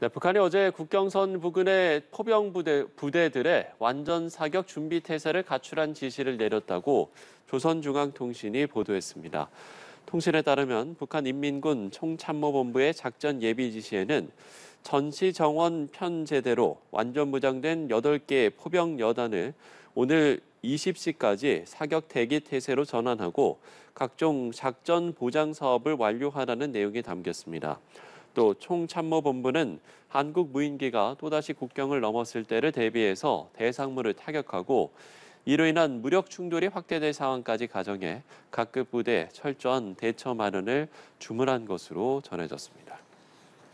네, 북한이 어제 국경선 부근의 포병 부대, 부대들의 완전 사격 준비 태세를 가출한 지시를 내렸다고 조선중앙통신이 보도했습니다. 통신에 따르면 북한 인민군 총참모본부의 작전 예비 지시에는 전시 정원 편제대로 완전 무장된 8개의 포병 여단을 오늘 20시까지 사격 대기 태세로 전환하고 각종 작전 보장 사업을 완료하라는 내용이 담겼습니다. 또 총참모본부는 한국 무인기가 또다시 국경을 넘었을 때를 대비해서 대상물을 타격하고 이로 인한 무력 충돌이 확대될 상황까지 가정해 각급 부대 철저한 대처 마련을 주문한 것으로 전해졌습니다.